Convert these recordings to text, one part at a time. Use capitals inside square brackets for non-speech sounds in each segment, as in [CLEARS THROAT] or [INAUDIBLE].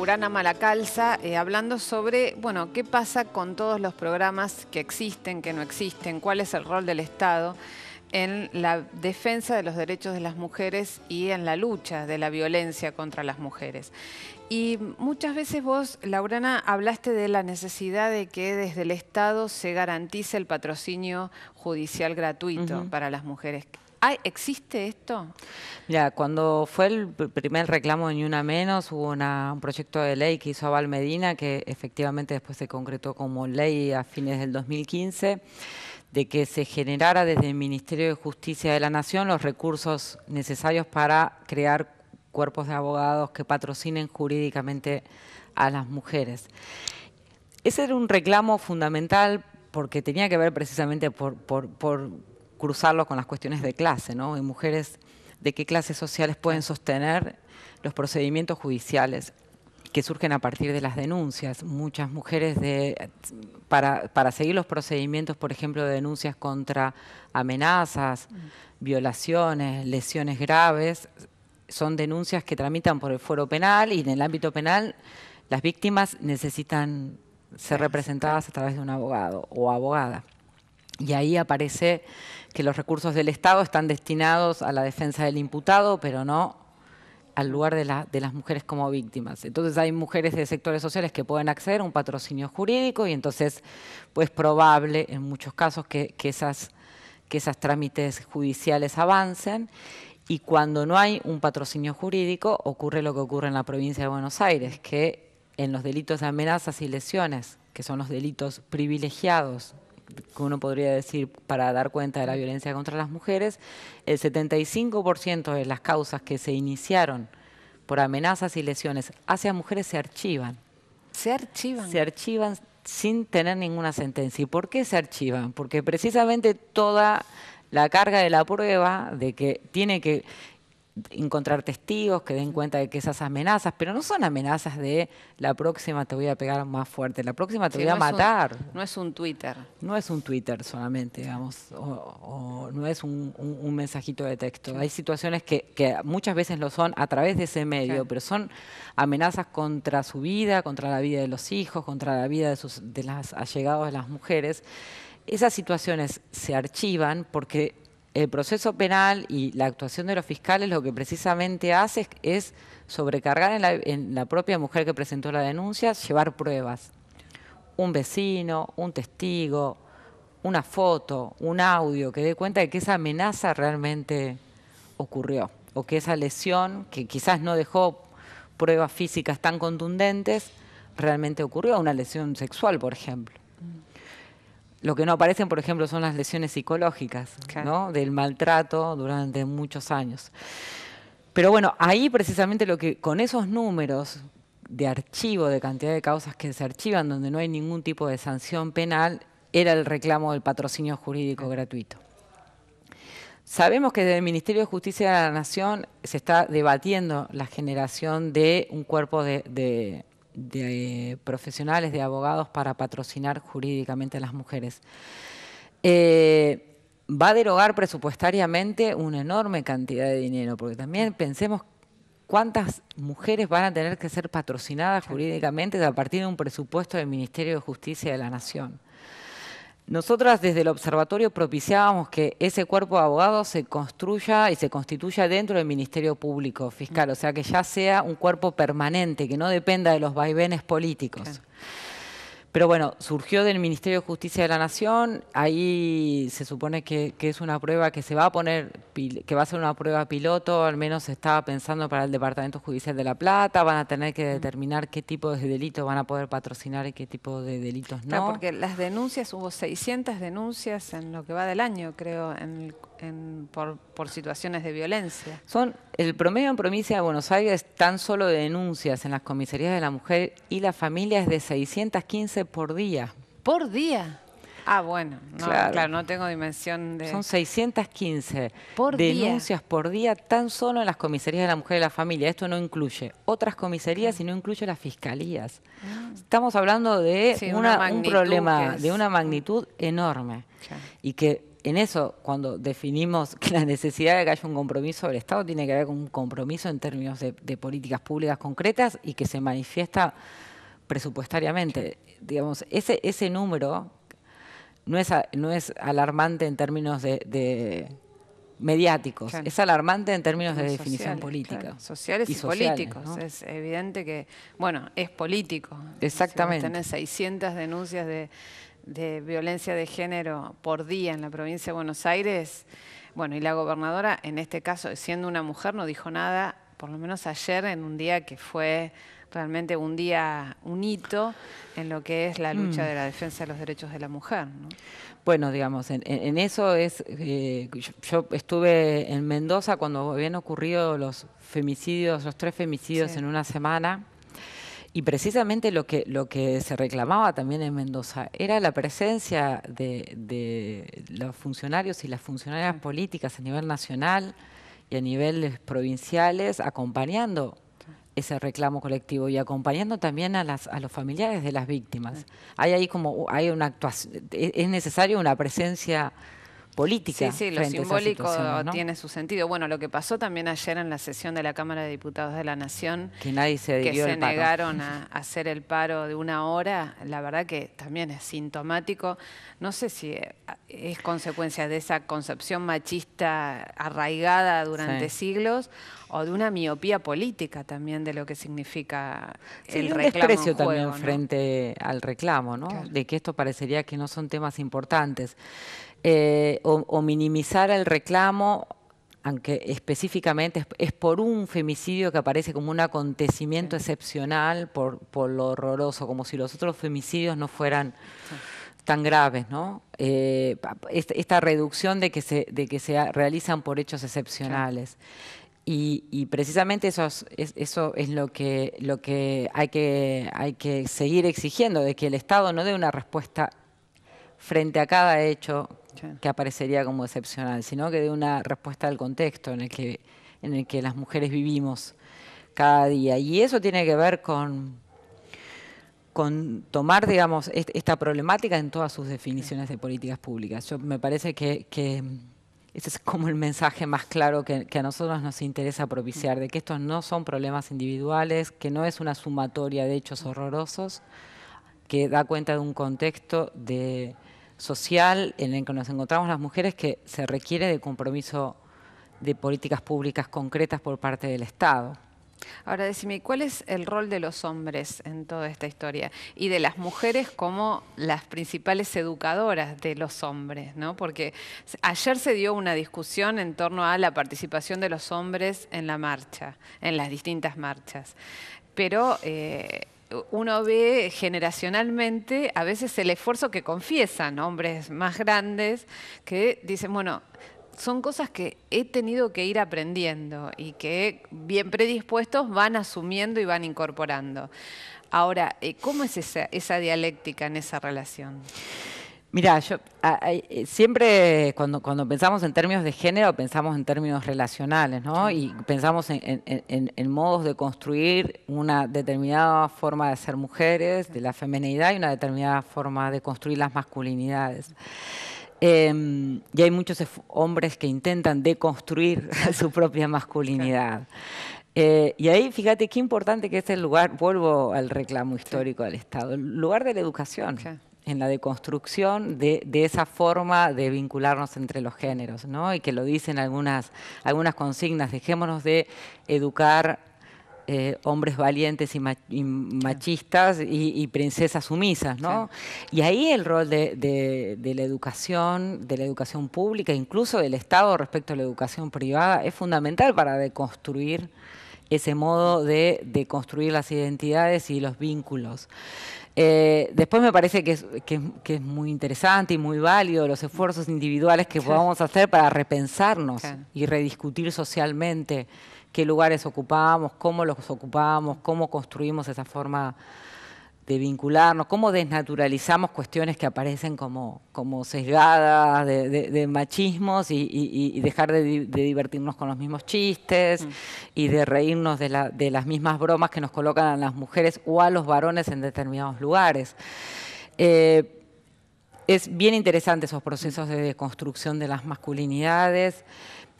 Laurana Malacalza, eh, hablando sobre, bueno, qué pasa con todos los programas que existen, que no existen, cuál es el rol del Estado en la defensa de los derechos de las mujeres y en la lucha de la violencia contra las mujeres. Y muchas veces vos, Laurana, hablaste de la necesidad de que desde el Estado se garantice el patrocinio judicial gratuito para las mujeres. ¿Existe esto? Mira, cuando fue el primer reclamo de Ni Una Menos, hubo un proyecto de ley que hizo Aval Medina, que efectivamente después se concretó como ley a fines del 2015 de que se generara desde el Ministerio de Justicia de la Nación los recursos necesarios para crear cuerpos de abogados que patrocinen jurídicamente a las mujeres. Ese era un reclamo fundamental porque tenía que ver precisamente por cruzarlo con las cuestiones de clase, ¿no? Y mujeres de qué clases sociales pueden sostener los procedimientos judiciales que surgen a partir de las denuncias. Muchas mujeres de, para, para seguir los procedimientos, por ejemplo, de denuncias contra amenazas, mm. violaciones, lesiones graves, son denuncias que tramitan por el fuero penal y en el ámbito penal las víctimas necesitan ser representadas a través de un abogado o abogada. Y ahí aparece que los recursos del Estado están destinados a la defensa del imputado, pero no al lugar de, las mujeres como víctimas. Entonces hay mujeres de sectores sociales que pueden acceder a un patrocinio jurídico y entonces pues probable en muchos casos que, que esas, que esas trámites judiciales avancen y cuando no hay un patrocinio jurídico ocurre lo que ocurre en la provincia de Buenos Aires, que en los delitos de amenazas y lesiones, que son los delitos privilegiados que uno podría decir para dar cuenta de la violencia contra las mujeres, el 75% de las causas que se iniciaron por amenazas y lesiones hacia mujeres se archivan. Se archivan. Se archivan sin tener ninguna sentencia. ¿Y por qué se archivan? Porque precisamente toda la carga de la prueba de que tiene que encontrar testigos que den cuenta de que esas amenazas, pero no son amenazas de la próxima te voy a pegar más fuerte, la próxima te voy a matar. no es un Twitter. No es un Twitter solamente, digamos, o, no es un, mensajito de texto. Hay situaciones que, muchas veces lo son a través de ese medio, pero son amenazas contra su vida, contra la vida de los hijos, contra la vida de, sus, allegados de las mujeres. Esas situaciones se archivan porque el proceso penal y la actuación de los fiscales lo que precisamente hace es, sobrecargar en la, en la, propia mujer que presentó la denuncia, llevar pruebas. Un vecino, un testigo, una foto, un audio que dé cuenta de que esa amenaza realmente ocurrió o que esa lesión, que quizás no dejó pruebas físicas tan contundentes, realmente ocurrió, una lesión sexual, por ejemplo. Mm. Lo que no aparecen, por ejemplo, son las lesiones psicológicas, Del maltrato durante muchos años. Pero bueno, ahí precisamente lo que con esos números de archivo, de cantidad de causas que se archivan, donde no hay ningún tipo de sanción penal, era el reclamo del patrocinio jurídico gratuito. Sabemos que desde el Ministerio de Justicia de la Nación se está debatiendo la generación de un cuerpo de de profesionales, de abogados para patrocinar jurídicamente a las mujeres. Eh, va a derogar presupuestariamente una enorme cantidad de dinero, porque también pensemos cuántas mujeres van a tener que ser patrocinadas jurídicamente a partir de un presupuesto del Ministerio de Justicia de la Nación. Nosotras desde el observatorio propiciábamos que ese cuerpo de abogados se construya y se constituya dentro del Ministerio Público Fiscal, o sea, que ya sea un cuerpo permanente, que no dependa de los vaivenes políticos. Pero bueno, surgió del Ministerio de Justicia de la Nación, ahí se supone que, es una prueba que se va a poner, que va a ser una prueba piloto, al menos se estaba pensando para el Departamento Judicial de La Plata, van a tener que mm. determinar qué tipo de delitos van a poder patrocinar y qué tipo de delitos no. porque las denuncias, hubo 600 denuncias en lo que va del año, creo, en el por, situaciones de violencia. Son el promedio en provincia de Buenos Aires tan solo de denuncias en las comisarías de la mujer y la familia es de 615 por día. Por día. Ah, bueno, no, claro. no tengo dimensión de... Son 615 denuncias por día tan solo en las comisarías de la mujer y la familia. Esto no incluye otras comisarías y no incluye las fiscalías. Ah. Estamos hablando de un problema, de una magnitud enorme. Y que en eso, cuando definimos [LAUGHS] que la necesidad de que haya un compromiso del Estado tiene que ver con un compromiso en términos de, políticas públicas concretas y que se manifiesta presupuestariamente. Digamos, ese, ese número no es, no es alarmante en términos de, mediáticos, es alarmante en términos de definición política. Sociales y, políticos, es evidente que, bueno, es político. Exactamente. Tienen 600 denuncias de de violencia de género por día en la provincia de Buenos Aires, bueno, y la gobernadora, en este caso, siendo una mujer, no dijo nada, por lo menos ayer, en un día que fue realmente un día, un hito en lo que es la mm. lucha de la defensa de los derechos de la mujer. Bueno, digamos, en, eso es, eh, yo, estuve en Mendoza cuando habían ocurrido los femicidios, los tres femicidios en una semana. Y precisamente lo que, lo que se reclamaba también en Mendoza era la presencia de, los funcionarios y las funcionarias políticas a nivel nacional y a niveles provinciales acompañando ese reclamo colectivo y acompañando también a, a los familiares de las víctimas. Hay ahí como hay una actuación, es necesaria una presencia política. Sí, sí, lo simbólico tiene su sentido. Bueno, lo que pasó también ayer en la sesión de la Cámara de Diputados de la Nación, que, nadie se, negaron a [LAUGHS] hacer el paro de una hora, la verdad que también es sintomático. No sé si eh, es consecuencia de esa concepción machista arraigada durante siglos o de una miopía política también de lo que significa el reclamo. desprecio también frente al reclamo, De que esto parecería que no son temas importantes. Eh, o, minimizar el reclamo aunque específicamente es, por un femicidio que aparece como un acontecimiento excepcional por, por, lo horroroso, como si los otros femicidios no fueran tan graves, ¿no? Eh, esta, reducción de que se, de que se realizan por hechos excepcionales. Y, precisamente eso es, lo que, lo que, hay que hay que seguir exigiendo, de que el Estado no dé una respuesta frente a cada hecho que aparecería como excepcional, sino que dé una respuesta al contexto en el que, en el que las mujeres vivimos cada día. Y eso tiene que ver con, con tomar, digamos, esta problemática en todas sus definiciones de políticas públicas. Yo me parece que ese es como el mensaje más claro que, a nosotros nos interesa propiciar, de que estos no son problemas individuales, que no es una sumatoria de hechos horrorosos, que da cuenta de un contexto de, social en el que nos encontramos las mujeres que se requiere de compromiso de políticas públicas concretas por parte del Estado. Ahora decime, ¿cuál es el rol de los hombres en toda esta historia? Y de las mujeres como las principales educadoras de los hombres, ¿no? Porque ayer se dio una discusión en torno a la participación de los hombres en la marcha, en las distintas marchas. Pero eh, uno ve generacionalmente a veces el esfuerzo que confiesan hombres más grandes que dicen, bueno, son cosas que he tenido que ir aprendiendo y que bien predispuestos van asumiendo y van incorporando. Ahora, eh, ¿cómo es esa, dialéctica en esa relación? Mira, yo eh, siempre cuando, pensamos en términos de género, pensamos en términos relacionales, ¿no? Y pensamos en, modos de construir una determinada forma de ser mujeres, de la femenidad y una determinada forma de construir las masculinidades. Em, y hay muchos hombres que intentan deconstruir [LAUGHS] su propia masculinidad. Eh, y ahí fíjate qué importante que es este el lugar, vuelvo al reclamo histórico del Estado, el lugar de la educación. en la deconstrucción de, esa forma de vincularnos entre los géneros, ¿no? Y que lo dicen algunas, algunas consignas, dejémonos de educar eh, hombres valientes y, machistas y, princesas sumisas, ¿no? Y ahí el rol de, la educación, de la educación pública, incluso del Estado respecto a la educación privada, es fundamental para deconstruir ese modo de, construir las identidades y los vínculos. Eh, después me parece que es, muy interesante y muy válido los esfuerzos individuales que podamos hacer para repensarnos y rediscutir socialmente qué lugares ocupábamos, cómo los ocupamos, cómo construimos esa forma de vincularnos, cómo desnaturalizamos cuestiones que aparecen como, como sesgadas de, machismos y, dejar de, divertirnos con los mismos chistes mm. y de reírnos de, las mismas bromas que nos colocan a las mujeres o a los varones en determinados lugares. Eh, es bien interesante esos procesos de construcción de las masculinidades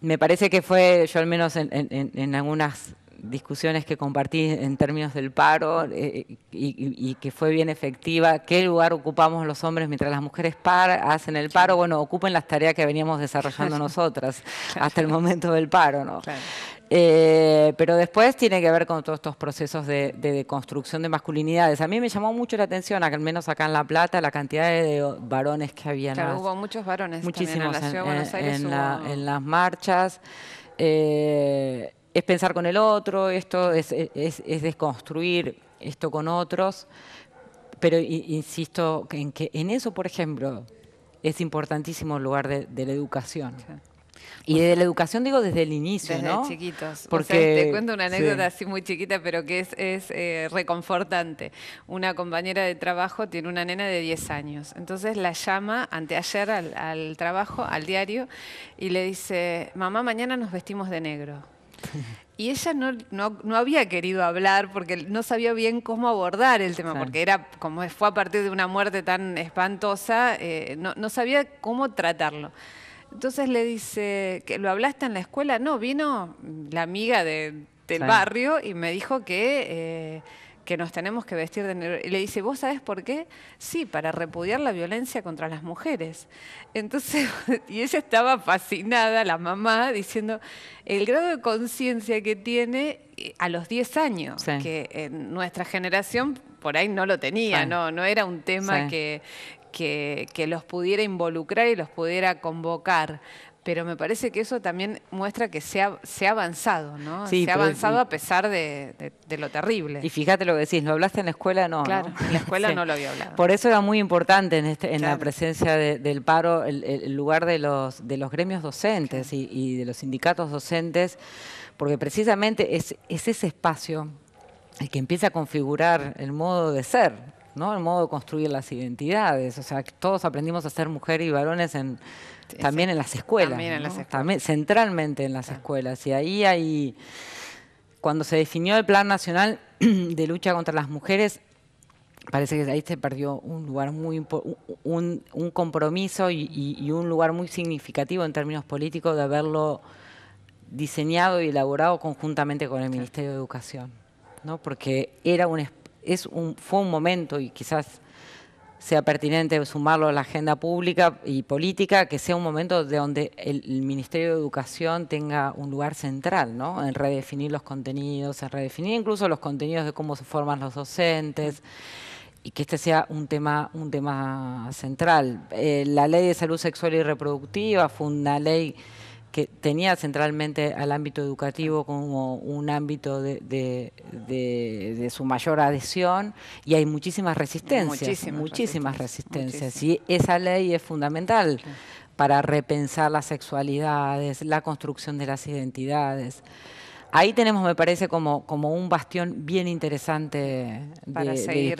me parece que fue, yo al menos en, algunas discusiones que compartí en términos del paro eh, y, que fue bien efectiva, qué lugar ocupamos los hombres mientras las mujeres par, hacen el paro, bueno, ocupen las tareas que veníamos desarrollando nosotras hasta el momento del paro, ¿no? Eh, pero después tiene que ver con todos estos procesos de, de, construcción de masculinidades. A mí me llamó mucho la atención, al menos acá en La Plata, la cantidad de, varones que había. Claro, hubo muchos varones. Muchísimos en, las marchas. Eh, es pensar con el otro, esto es, desconstruir esto con otros. Pero insisto en que en eso, por ejemplo, es importantísimo el lugar de, la educación. Y de la educación digo desde el inicio, desde chiquitos. Porque te cuento una anécdota así muy chiquita, pero que es, eh, reconfortante. Una compañera de trabajo tiene una nena de 10 años. Entonces la llama anteayer al, trabajo, al diario, y le dice, mamá, mañana nos vestimos de negro. Y ella no, había querido hablar porque no sabía bien cómo abordar el tema, porque era como fue a partir de una muerte tan espantosa, eh, no sabía cómo tratarlo. Entonces le dice, ¿que ¿lo hablaste en la escuela? No, vino la amiga de, del barrio y me dijo que... Eh, que nos tenemos que vestir de negro. Y le dice, ¿vos sabés por qué? Sí, para repudiar la violencia contra las mujeres. Entonces, [LAUGHS] y ella estaba fascinada, la mamá, diciendo el grado de conciencia que tiene eh, a los 10 años, que en nuestra generación por ahí no lo tenía, no, no era un tema que, los pudiera involucrar y los pudiera convocar pero me parece que eso también muestra que se ha, avanzado, ¿no? se ha avanzado pues, a pesar de, lo terrible. Y fíjate lo que decís, ¿lo hablaste en la escuela? No. Claro, en la escuela [LAUGHS] no lo había hablado. Por eso era muy importante en, este, en la presencia del paro el, lugar de los, de los gremios docentes y, de los sindicatos docentes, porque precisamente es, es ese espacio el que empieza a configurar el modo de ser, ¿no? el modo de construir las identidades. O sea, todos aprendimos a ser mujeres y varones también en las escuelas. También centralmente en las escuelas. Y ahí hay, cuando se definió el Plan Nacional [CLEARS THROAT] de Lucha contra las Mujeres, parece que ahí se perdió un lugar muy un, un compromiso y un lugar muy significativo en términos políticos de haberlo diseñado y elaborado conjuntamente con el Ministerio de Educación porque era un, es un, fue un momento, y quizás sea pertinente sumarlo a la agenda pública y política, que sea un momento de donde el, Ministerio de Educación tenga un lugar central, ¿no? En redefinir los contenidos, en redefinir incluso los contenidos de cómo se forman los docentes y que este sea un tema, un tema central. Eh, la ley de salud sexual y reproductiva fue una ley que tenía centralmente al ámbito educativo como un ámbito de, su mayor adhesión y hay muchísimas resistencias, muchísimas, resistencias. Y esa ley es fundamental para repensar las sexualidades, la construcción de las identidades ahí tenemos, me parece, como, como un bastión bien interesante de, Para seguir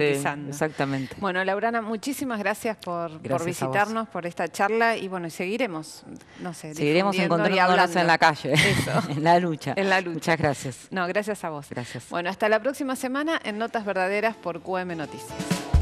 exactamente. Bueno, Laurana, muchísimas gracias por, visitarnos, por esta charla y bueno, seguiremos, no sé, seguiremos encontrándonos en la calle, [LAUGHS] Eso. en la lucha. En la lucha. Muchas gracias. No, gracias a vos. Gracias. Bueno, hasta la próxima semana en Notas Verdaderas por QM Noticias.